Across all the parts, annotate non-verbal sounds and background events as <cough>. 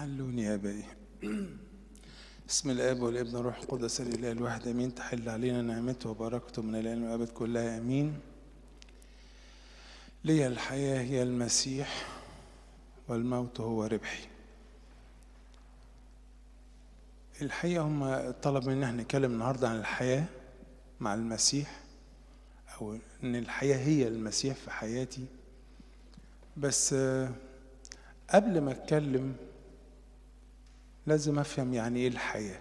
يا نيابيه اسم الاب والابن والروح القدس الاله الواحد امين تحل علينا نعمته وبركته من الان وابد كلها امين لي الحياه هي المسيح والموت هو ربحي الحقيقه هم طلب ان احنا نتكلم النهارده عن الحياه مع المسيح او ان الحياه هي المسيح في حياتي بس آه، قبل ما اتكلم لازم افهم يعني ايه الحياه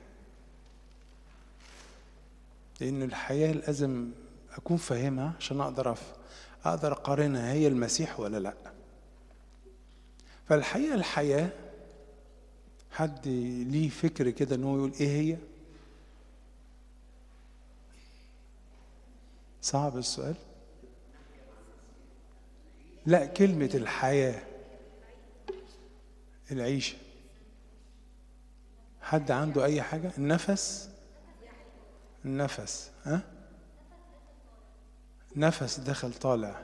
لان الحياه لازم اكون فاهمها عشان اقدر أف... اقدر اقارنها هي المسيح ولا لا فالحقيقه الحياه حد ليه فكر كده ان هو يقول ايه هي صعب السؤال لا كلمه الحياه العيشه حد عنده أي حاجة النفس النفس ها نفس دخل طالع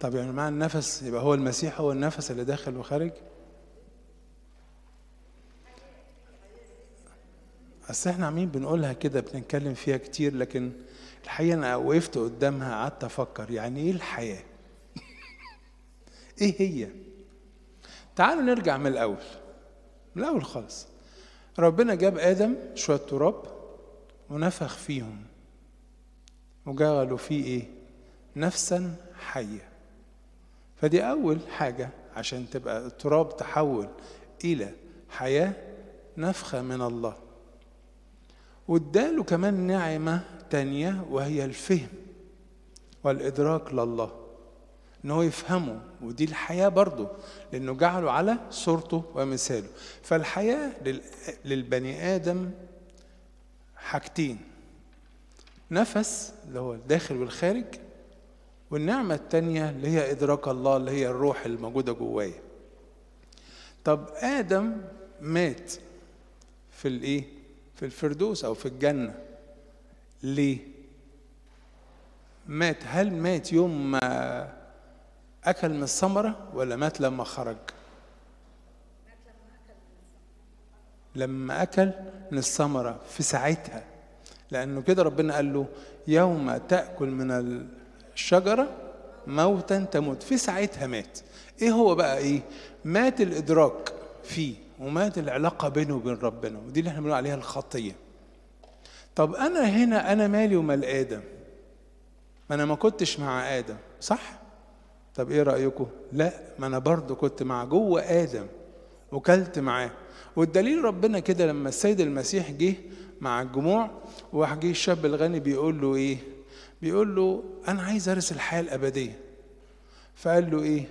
طب يعني معنى النفس يبقى هو المسيح هو النفس اللي داخل وخارج أصل احنا عمين بنقولها كده بنتكلم فيها كتير لكن الحقيقة أنا وقفت قدامها قعدت أفكر يعني إيه الحياة؟ <laughs> إيه هي؟ تعالوا نرجع من الأول من الأول خالص ربنا جاب آدم شوية تراب ونفخ فيهم وجعلوا فيه إيه؟ نفسا حية فدي أول حاجة عشان تبقى التراب تحول إلى حياة نفخة من الله واداله كمان نعمة تانية وهي الفهم والإدراك لله ان هو يفهمه ودي الحياه برضه لانه جعله على صورته ومثاله فالحياه للبني ادم حاجتين نفس اللي هو الداخل والخارج والنعمه الثانيه اللي هي ادراك الله اللي هي الروح الموجوده جوايا طب ادم مات في الايه في الفردوس او في الجنه ليه مات هل مات يوم ما أكل من الثمرة ولا مات لما خرج؟ لما أكل من الثمرة في ساعتها لأنه كده ربنا قال له يوم تأكل من الشجرة موتا تموت في ساعتها مات إيه هو بقى إيه؟ مات الإدراك فيه ومات العلاقة بينه وبين ربنا ودي اللي احنا بنقول عليها الخطية طب أنا هنا أنا مالي ومال آدم ما أنا ما كنتش مع آدم صح؟ طب ايه رايكم لا ما انا برضو كنت مع جوه ادم وكلت معاه والدليل ربنا كده لما السيد المسيح جه مع الجموع وراح جه الشاب الغني بيقول له ايه بيقول له انا عايز ارث الحياه الابديه فقال له ايه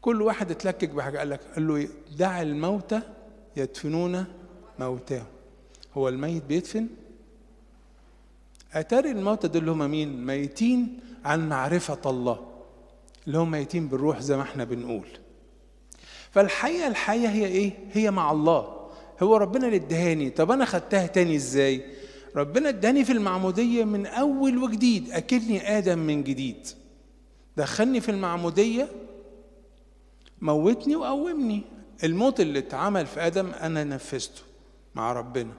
كل واحد اتلكك بحاجه قال لك قال له ايه دع الموتى يدفنون موتاهم هو الميت بيدفن اتاري الموتى دول هم مين ميتين عن معرفه الله اللي هم ميتين بالروح زي ما احنا بنقول فالحقيقة الحقيقة هي ايه؟ هي مع الله هو ربنا اللي ادهاني طب انا خدتها تاني ازاي؟ ربنا اداني في المعمودية من أول وجديد أكلني آدم من جديد دخلني في المعمودية موتني وقومني الموت اللي اتعمل في آدم أنا نفذته مع ربنا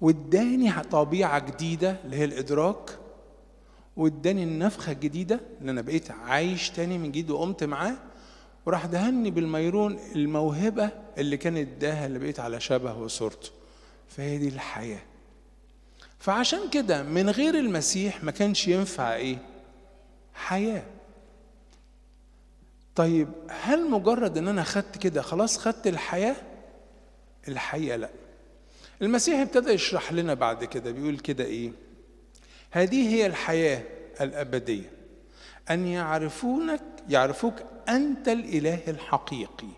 واداني طبيعة جديدة اللي هي الإدراك واداني النفخه الجديده اللي انا بقيت عايش تاني من جديد وقمت معاه وراح دهني بالميرون الموهبه اللي كانت اداها اللي بقيت على شبه وصورته فهي دي الحياه فعشان كده من غير المسيح ما كانش ينفع ايه حياه طيب هل مجرد ان انا خدت كده خلاص خدت الحياه الحقيقه لا المسيح ابتدى يشرح لنا بعد كده بيقول كده ايه هذه هي الحياة الأبدية أن يعرفونك يعرفوك أنت الإله الحقيقي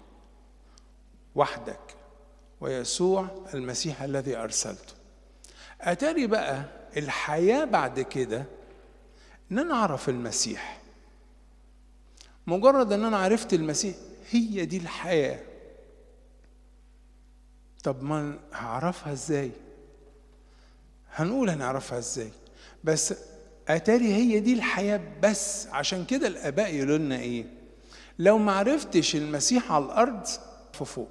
وحدك ويسوع المسيح الذي أرسلته أتاري بقى الحياة بعد كده إن أنا أعرف المسيح مجرد إن أنا عرفت المسيح هي دي الحياة طب ما هعرفها إزاي هنقول هنعرفها إزاي بس اتاري هي دي الحياه بس عشان كده الاباء يقولوا لنا ايه لو ما عرفتش المسيح على الارض ففوق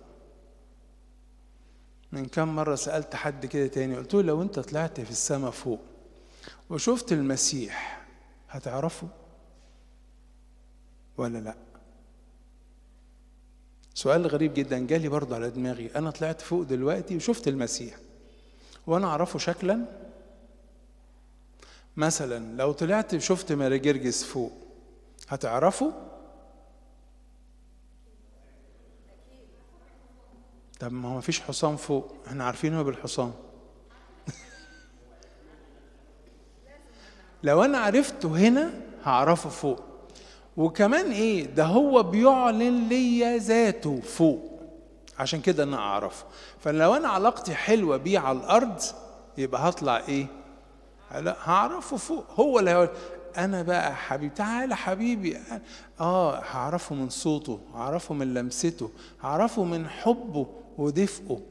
من كم مرة سألت حد كده تاني قلت له لو أنت طلعت في السماء فوق وشفت المسيح هتعرفه ولا لأ؟ سؤال غريب جدا جالي برضه على دماغي أنا طلعت فوق دلوقتي وشفت المسيح وأنا أعرفه شكلا مثلا لو طلعت شفت ماري جرجس فوق هتعرفه طب ما هو مفيش حصان فوق احنا عارفينه بالحصان <laughs> لو انا عرفته هنا هعرفه فوق وكمان ايه ده هو بيعلن ليا ذاته فوق عشان كده انا اعرفه فلو انا علاقتي حلوه بيه على الارض يبقى هطلع ايه لا هعرفه فوق هو اللي هيقول انا بقى حبيبي تعالى حبيبي اه هعرفه من صوته هعرفه من لمسته هعرفه من حبه ودفئه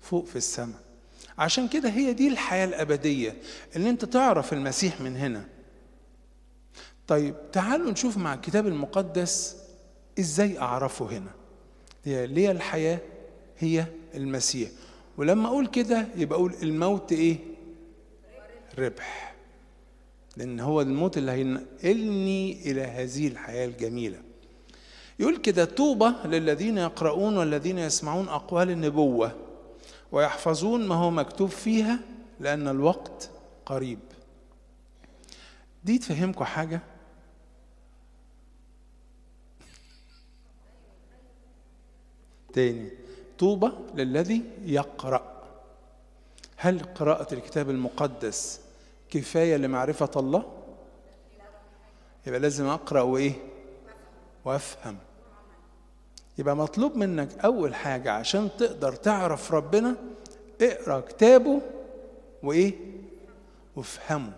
فوق في السماء عشان كده هي دي الحياة الأبدية اللي أنت تعرف المسيح من هنا طيب تعالوا نشوف مع الكتاب المقدس إزاي أعرفه هنا هي ليه الحياة هي المسيح ولما أقول كده يبقى أقول الموت إيه ربح لأن هو الموت اللي هينقلني إلى هذه الحياة الجميلة يقول كده طوبى للذين يقرؤون والذين يسمعون أقوال النبوة ويحفظون ما هو مكتوب فيها لأن الوقت قريب دي تفهمكم حاجة تاني طوبى للذي يقرأ هل قراءة الكتاب المقدس كفاية لمعرفة الله يبقى لازم أقرأ وإيه وأفهم يبقى مطلوب منك أول حاجة عشان تقدر تعرف ربنا اقرأ كتابه وإيه وافهمه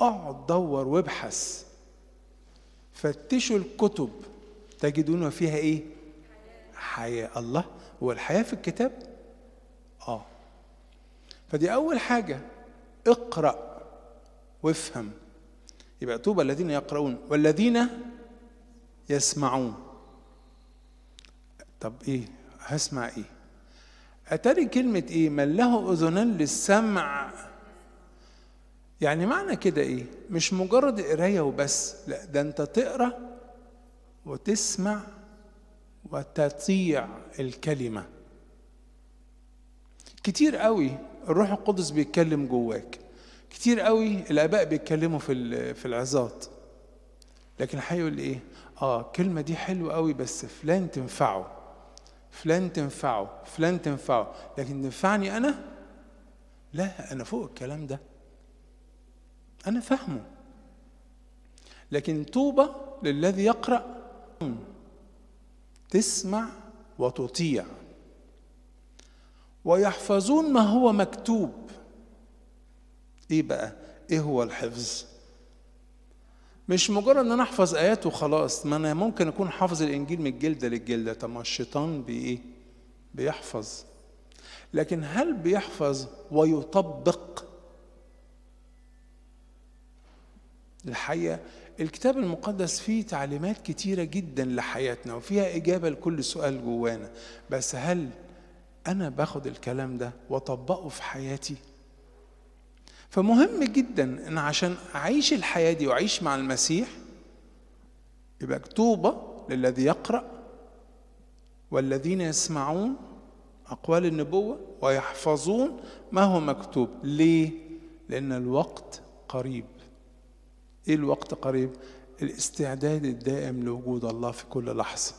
اقعد دور وابحث فتشوا الكتب تجدون فيها ايه حياة الله هو الحياة في الكتاب اه فدي اول حاجة اقرأ وافهم يبقى طوبى الذين يقرؤون والذين يسمعون طب ايه هسمع ايه اتاري كلمه ايه من له اذنان للسمع يعني معنى كده ايه مش مجرد قرايه وبس لا ده انت تقرا وتسمع وتطيع الكلمه كتير قوي الروح القدس بيتكلم جواك كتير قوي الاباء بيتكلموا في في العظات لكن هيقول ايه اه الكلمه دي حلوه قوي بس فلان تنفعه فلان تنفعه فلان تنفعه لكن تنفعني انا لا انا فوق الكلام ده انا فاهمه لكن طوبى للذي يقرا تسمع وتطيع ويحفظون ما هو مكتوب ايه بقى ايه هو الحفظ مش مجرد ان انا احفظ ايات وخلاص ما انا ممكن اكون حافظ الانجيل من الجلده للجلده طب ما الشيطان بايه بيحفظ لكن هل بيحفظ ويطبق الحقيقه الكتاب المقدس فيه تعليمات كتيره جدا لحياتنا وفيها اجابه لكل سؤال جوانا بس هل أنا باخد الكلام ده وأطبقه في حياتي فمهم جدا إن عشان أعيش الحياة دي وأعيش مع المسيح يبقى طوبة للذي يقرأ والذين يسمعون أقوال النبوة ويحفظون ما هو مكتوب ليه؟ لأن الوقت قريب إيه الوقت قريب؟ الاستعداد الدائم لوجود الله في كل لحظة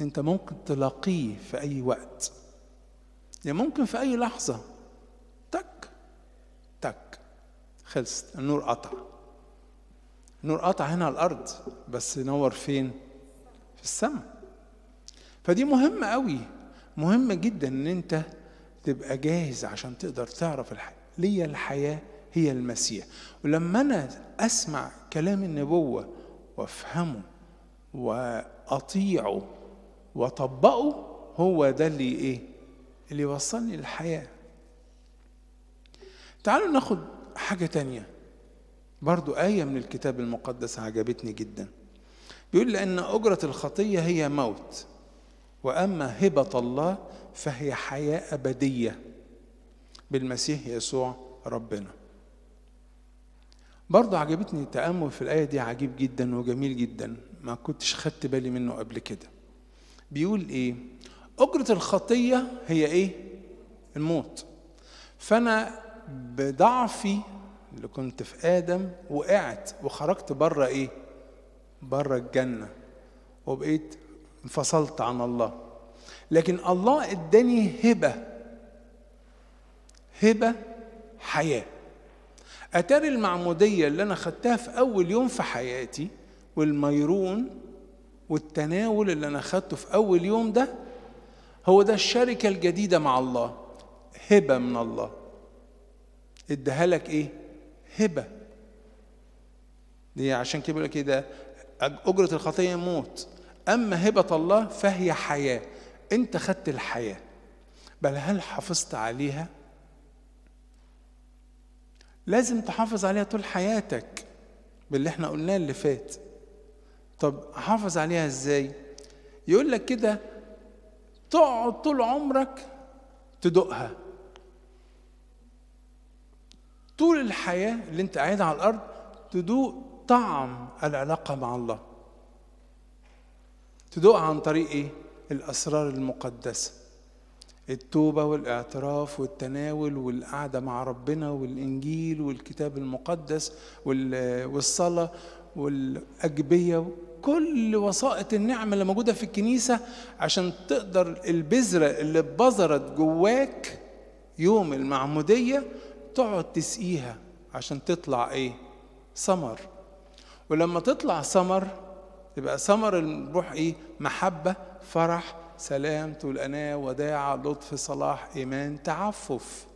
أنت ممكن تلاقيه في أي وقت يعني ممكن في أي لحظة تك تك خلصت النور قطع النور قطع هنا على الأرض بس نور فين؟ في السماء فدي مهمة قوي مهمة جدا إن أنت تبقى جاهز عشان تقدر تعرف الحياة ليا الحياة هي المسيح ولما أنا أسمع كلام النبوة وأفهمه وأطيعه وأطبقه هو ده اللي إيه اللي وصلني للحياة تعالوا ناخد حاجة تانية برضو آية من الكتاب المقدس عجبتني جدا بيقول لأن أجرة الخطية هي موت وأما هبة الله فهي حياة أبدية بالمسيح يسوع ربنا برضه عجبتني التأمل في الآية دي عجيب جدا وجميل جدا ما كنتش خدت بالي منه قبل كده بيقول إيه أجرة الخطية هي إيه؟ الموت فأنا بضعفي اللي كنت في آدم وقعت وخرجت بره إيه؟ بره الجنة وبقيت انفصلت عن الله لكن الله اداني هبة هبة حياة أتاري المعمودية اللي أنا خدتها في أول يوم في حياتي والميرون والتناول اللي أنا خدته في أول يوم ده هو ده الشركة الجديدة مع الله هبة من الله اداها لك ايه؟ هبة دي عشان كده بيقول لك ايه ده أجرة الخطية موت أما هبة الله فهي حياة أنت خدت الحياة بل هل حافظت عليها؟ لازم تحافظ عليها طول حياتك باللي احنا قلناه اللي فات طب حافظ عليها ازاي؟ يقول لك كده تقعد طول عمرك تدوقها طول الحياة اللي انت قاعد على الأرض تدوق طعم العلاقة مع الله تدوق عن طريق ايه؟ الأسرار المقدسة التوبة والاعتراف والتناول والقعدة مع ربنا والإنجيل والكتاب المقدس والصلاة والأجبية كل وسائط النعمة اللي موجودة في الكنيسة عشان تقدر البذرة اللي بذرت جواك يوم المعمودية تقعد تسقيها عشان تطلع ايه؟ سمر ولما تطلع سمر يبقى سمر الروح ايه؟ محبة فرح سلام طول أناة وداعة لطف صلاح إيمان تعفف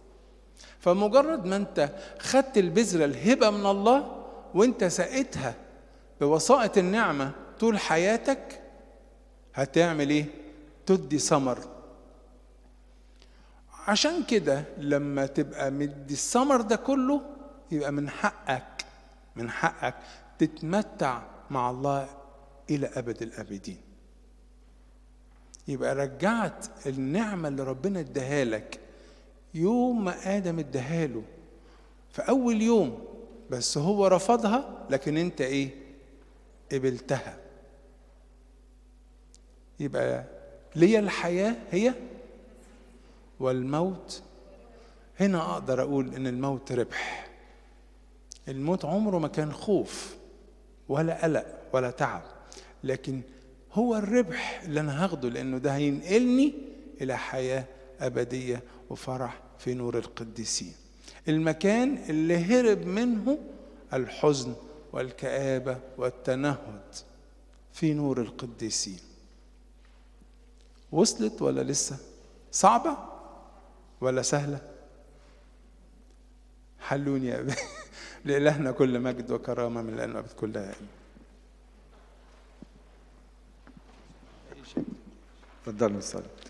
فمجرد ما أنت خدت البذرة الهبة من الله وأنت سقيتها بوسائط النعمة طول حياتك هتعمل ايه؟ تدي ثمر عشان كده لما تبقى مدي الثمر ده كله يبقى من حقك من حقك تتمتع مع الله إلى أبد الآبدين يبقى رجعت النعمة اللي ربنا اداها لك يوم ما آدم اداها له في أول يوم بس هو رفضها لكن أنت إيه؟ قبلتها يبقى ليا الحياة هي والموت هنا أقدر أقول إن الموت ربح الموت عمره ما كان خوف ولا قلق ولا تعب لكن هو الربح اللي أنا هاخده لأنه ده هينقلني إلى حياة أبدية وفرح في نور القديسين المكان اللي هرب منه الحزن والكآبة والتنهد في نور القديسين وصلت ولا لسه صعبة ولا سهلة حلوني يا أبي <laughs> لإلهنا كل مجد وكرامة من الآن وأبد كلها تفضلوا نصلي